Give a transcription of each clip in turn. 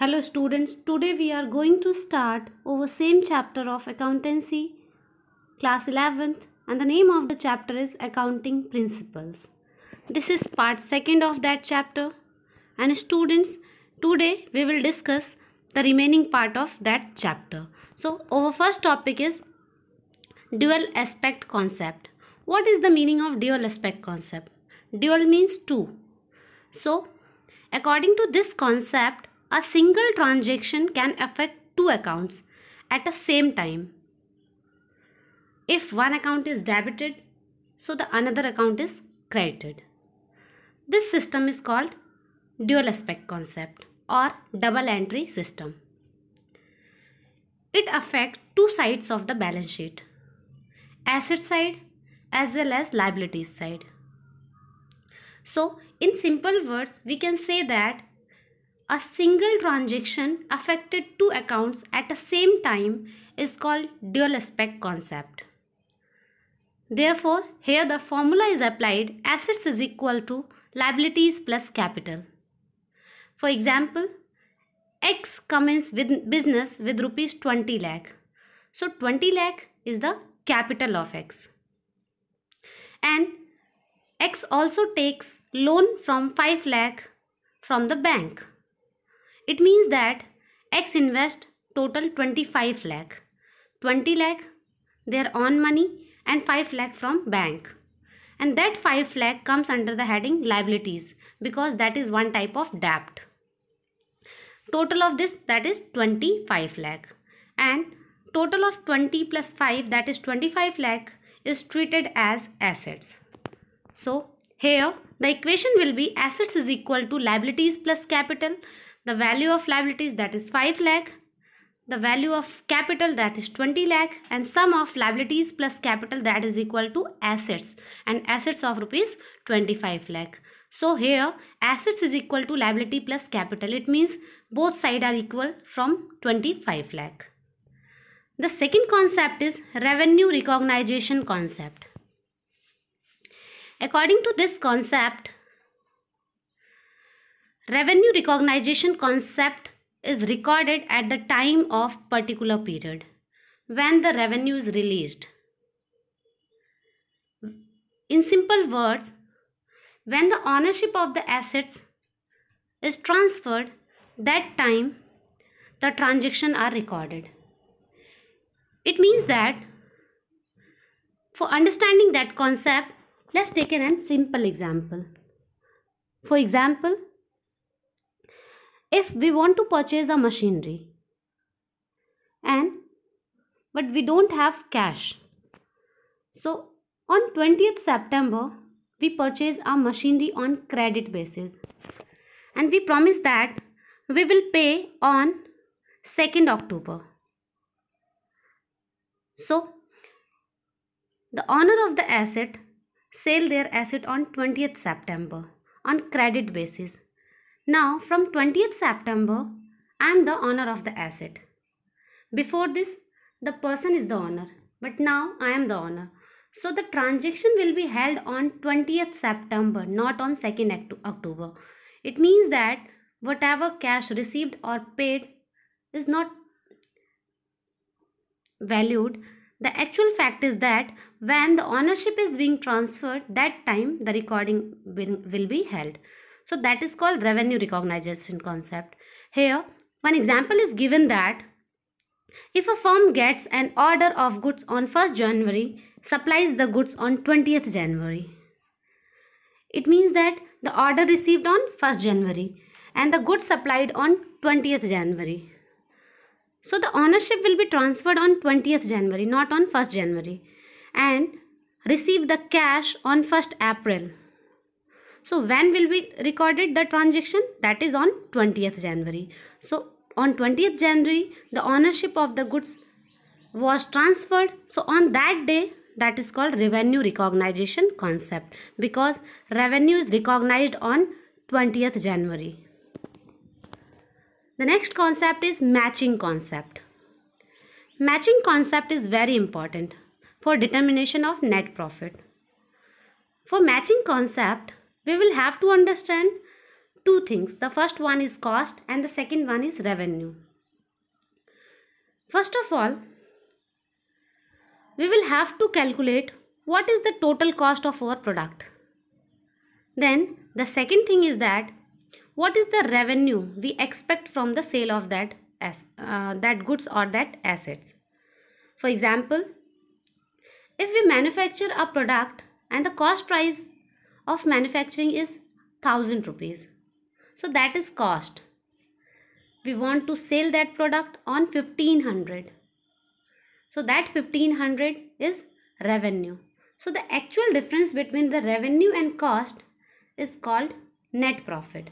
Hello students, today we are going to start over same chapter of accountancy class 11th and the name of the chapter is accounting principles. This is part second of that chapter and students today we will discuss the remaining part of that chapter. So our first topic is dual aspect concept. What is the meaning of dual aspect concept? Dual means two. So according to this concept a single transaction can affect two accounts at the same time. If one account is debited, so the another account is credited. This system is called dual aspect concept or double entry system. It affects two sides of the balance sheet, asset side as well as liabilities side. So in simple words, we can say that a single transaction affected two accounts at the same time is called dual aspect concept. Therefore, here the formula is applied assets is equal to liabilities plus capital. For example, X commences with business with rupees 20 lakh. So 20 lakh is the capital of X. And X also takes loan from 5 lakh from the bank. It means that X invest total 25 lakh. 20 lakh their own money and 5 lakh from bank. And that 5 lakh comes under the heading liabilities because that is one type of debt. Total of this that is 25 lakh. And total of 20 plus 5 that is 25 lakh is treated as assets. So here the equation will be assets is equal to liabilities plus capital the value of liabilities that is 5 lakh the value of capital that is 20 lakh and sum of liabilities plus capital that is equal to assets and assets of rupees 25 lakh so here assets is equal to liability plus capital it means both side are equal from 25 lakh the second concept is revenue recognition concept according to this concept Revenue recognition concept is recorded at the time of particular period when the revenue is released. In simple words, when the ownership of the assets is transferred, that time the transaction are recorded. It means that for understanding that concept, let's take an simple example. For example, if we want to purchase a machinery and but we don't have cash so on 20th september we purchase our machinery on credit basis and we promise that we will pay on 2nd october so the owner of the asset sell their asset on 20th september on credit basis now from 20th September, I am the owner of the asset. Before this, the person is the owner, but now I am the owner. So the transaction will be held on 20th September, not on 2nd October. It means that whatever cash received or paid is not valued. The actual fact is that when the ownership is being transferred, that time the recording will be held. So that is called revenue recognition concept. Here, one example is given that if a firm gets an order of goods on 1st January, supplies the goods on 20th January. It means that the order received on 1st January and the goods supplied on 20th January. So the ownership will be transferred on 20th January, not on 1st January. And receive the cash on 1st April. So when will be recorded the transaction? That is on 20th January. So on 20th January, the ownership of the goods was transferred. So on that day, that is called revenue recognition concept because revenue is recognized on 20th January. The next concept is matching concept. Matching concept is very important for determination of net profit. For matching concept, we will have to understand two things. The first one is cost and the second one is revenue. First of all, we will have to calculate what is the total cost of our product. Then the second thing is that what is the revenue we expect from the sale of that as uh, that goods or that assets. For example, if we manufacture a product and the cost price of manufacturing is 1000 rupees so that is cost we want to sell that product on 1500 so that 1500 is revenue so the actual difference between the revenue and cost is called net profit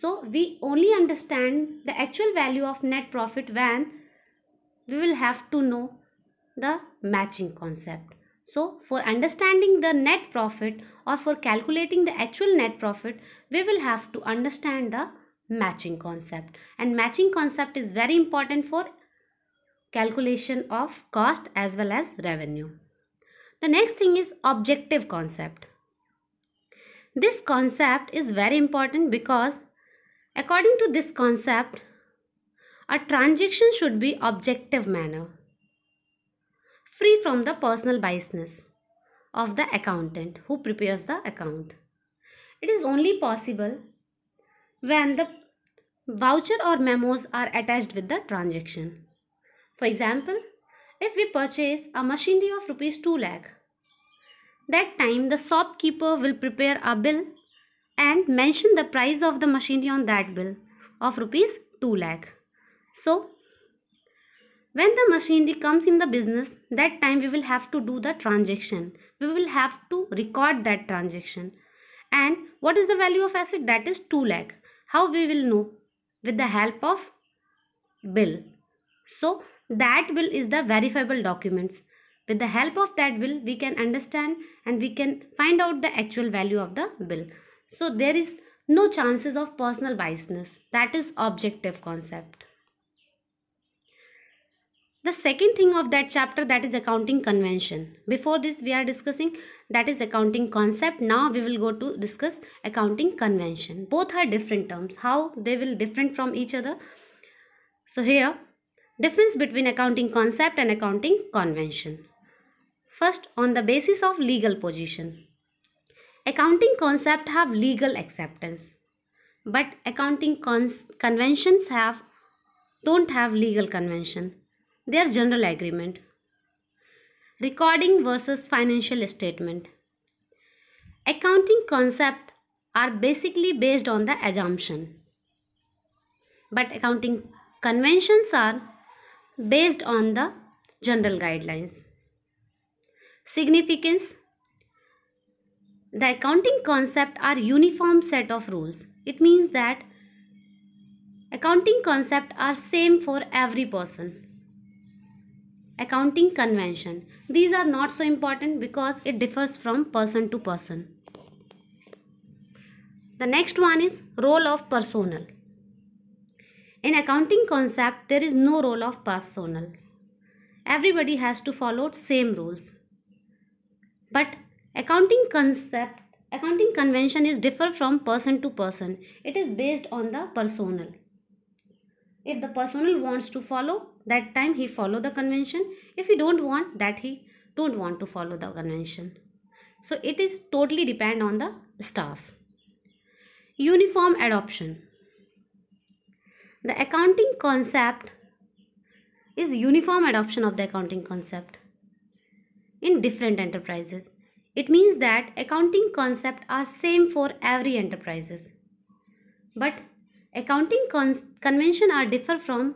so we only understand the actual value of net profit when we will have to know the matching concept so for understanding the net profit or for calculating the actual net profit, we will have to understand the matching concept. And matching concept is very important for calculation of cost as well as revenue. The next thing is objective concept. This concept is very important because according to this concept, a transaction should be objective manner free from the personal biasness of the accountant who prepares the account. It is only possible when the voucher or memos are attached with the transaction. For example, if we purchase a machinery of rupees 2 lakh, that time the shopkeeper will prepare a bill and mention the price of the machinery on that bill of rupees 2 lakh. So, when the machinery comes in the business that time we will have to do the transaction we will have to record that transaction and what is the value of asset that is 2 lakh how we will know with the help of bill so that bill is the verifiable documents with the help of that bill we can understand and we can find out the actual value of the bill so there is no chances of personal biasness that is objective concept the second thing of that chapter that is accounting convention before this we are discussing that is accounting concept now we will go to discuss accounting convention both are different terms how they will different from each other so here difference between accounting concept and accounting convention first on the basis of legal position accounting concept have legal acceptance but accounting conventions have don't have legal convention their general agreement. Recording versus financial statement. Accounting concept are basically based on the assumption, but accounting conventions are based on the general guidelines. Significance The accounting concepts are uniform set of rules. It means that accounting concepts are same for every person accounting convention. These are not so important because it differs from person to person. The next one is role of personal. In accounting concept, there is no role of personal. Everybody has to follow same rules. But accounting concept, accounting convention is differ from person to person. It is based on the personal if the personnel wants to follow that time he follow the convention if he don't want that he don't want to follow the convention so it is totally depend on the staff uniform adoption the accounting concept is uniform adoption of the accounting concept in different enterprises it means that accounting concept are same for every enterprises but accounting convention are differ from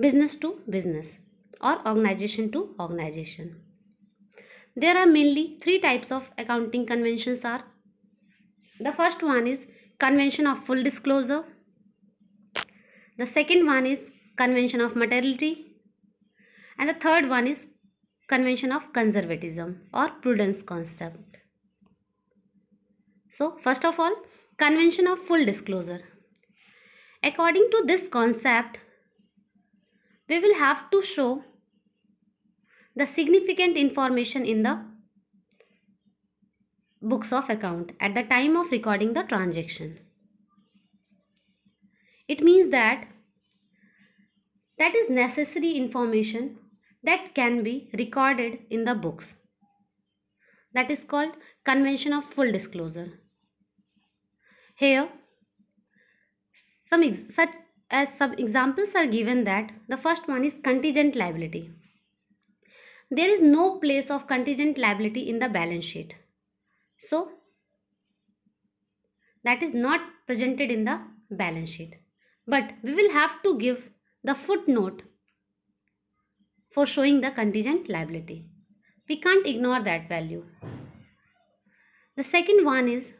business to business or organization to organization. There are mainly three types of accounting conventions are the first one is convention of full disclosure the second one is convention of materiality and the third one is convention of conservatism or prudence concept so first of all Convention of Full Disclosure. According to this concept, we will have to show the significant information in the books of account at the time of recording the transaction. It means that that is necessary information that can be recorded in the books. That is called convention of full disclosure. Here, some such as some examples are given that the first one is contingent liability. There is no place of contingent liability in the balance sheet. So, that is not presented in the balance sheet. But we will have to give the footnote for showing the contingent liability. We can't ignore that value. The second one is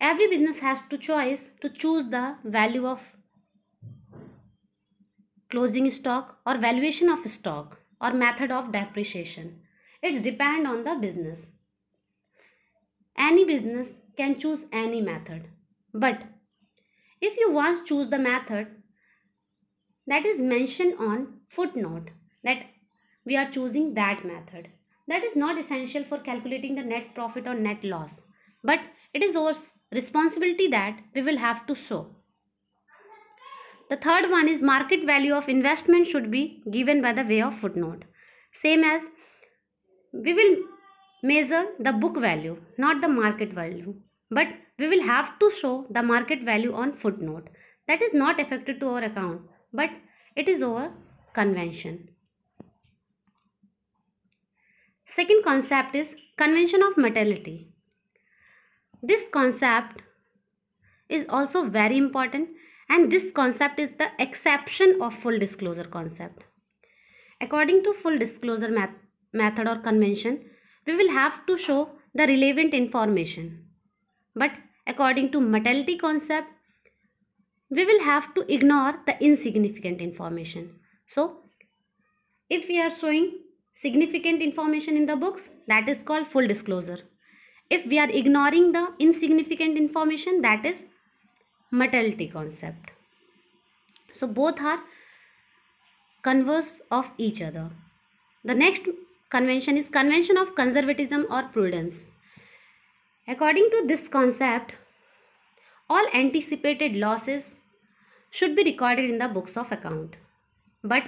every business has to choice to choose the value of closing stock or valuation of stock or method of depreciation it's depend on the business any business can choose any method but if you once choose the method that is mentioned on footnote that we are choosing that method that is not essential for calculating the net profit or net loss but it is also responsibility that we will have to show. The third one is market value of investment should be given by the way of footnote. Same as we will measure the book value, not the market value. But we will have to show the market value on footnote. That is not affected to our account, but it is our convention. Second concept is convention of mortality this concept is also very important and this concept is the exception of full disclosure concept. According to full disclosure method or convention, we will have to show the relevant information. But according to mortality concept, we will have to ignore the insignificant information. So, if we are showing significant information in the books, that is called full disclosure if we are ignoring the insignificant information that is mortality concept so both are converse of each other the next convention is convention of conservatism or prudence according to this concept all anticipated losses should be recorded in the books of account but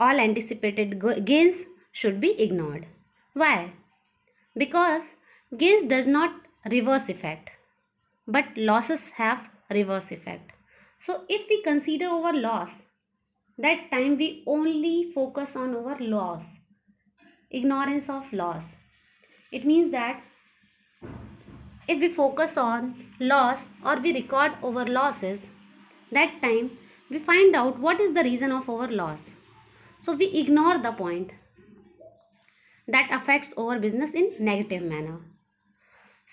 all anticipated gains should be ignored why because Gains does not reverse effect, but losses have reverse effect. So if we consider our loss, that time we only focus on our loss, ignorance of loss. It means that if we focus on loss or we record our losses, that time we find out what is the reason of our loss. So we ignore the point that affects our business in negative manner.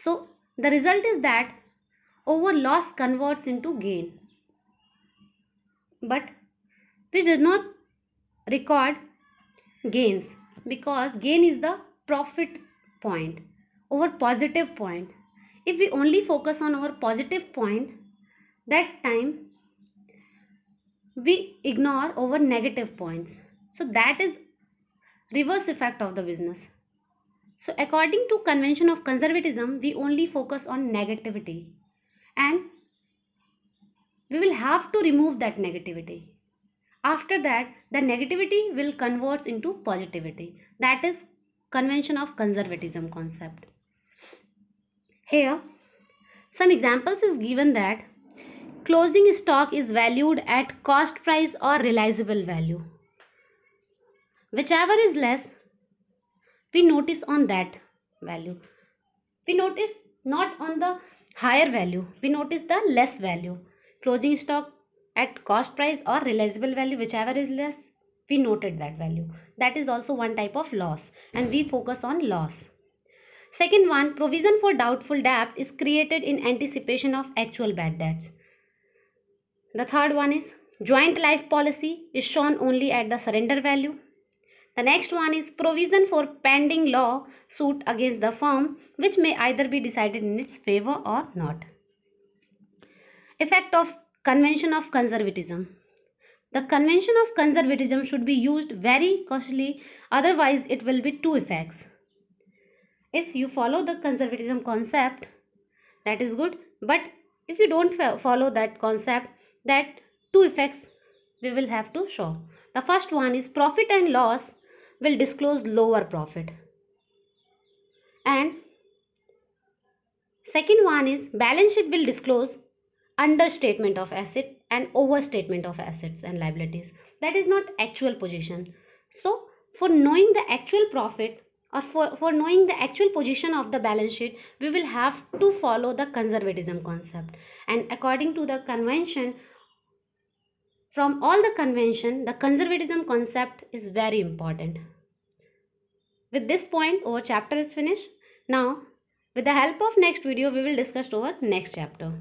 So the result is that over loss converts into gain. But which does not record gains because gain is the profit point over positive point. If we only focus on our positive point that time we ignore over negative points. So that is reverse effect of the business. So according to convention of conservatism, we only focus on negativity and we will have to remove that negativity. After that, the negativity will converts into positivity. That is convention of conservatism concept. Here, some examples is given that closing stock is valued at cost price or realizable value. Whichever is less, we notice on that value we notice not on the higher value we notice the less value closing stock at cost price or realizable value whichever is less we noted that value that is also one type of loss and we focus on loss second one provision for doubtful debt is created in anticipation of actual bad debts the third one is joint life policy is shown only at the surrender value the next one is provision for pending law suit against the firm which may either be decided in its favor or not. Effect of Convention of Conservatism The Convention of Conservatism should be used very cautiously otherwise it will be two effects. If you follow the conservatism concept that is good but if you don't follow that concept that two effects we will have to show. The first one is profit and loss will disclose lower profit and second one is balance sheet will disclose understatement of asset and overstatement of assets and liabilities that is not actual position so for knowing the actual profit or for, for knowing the actual position of the balance sheet we will have to follow the conservatism concept and according to the convention from all the convention, the conservatism concept is very important. With this point, our chapter is finished. Now, with the help of next video, we will discuss our next chapter.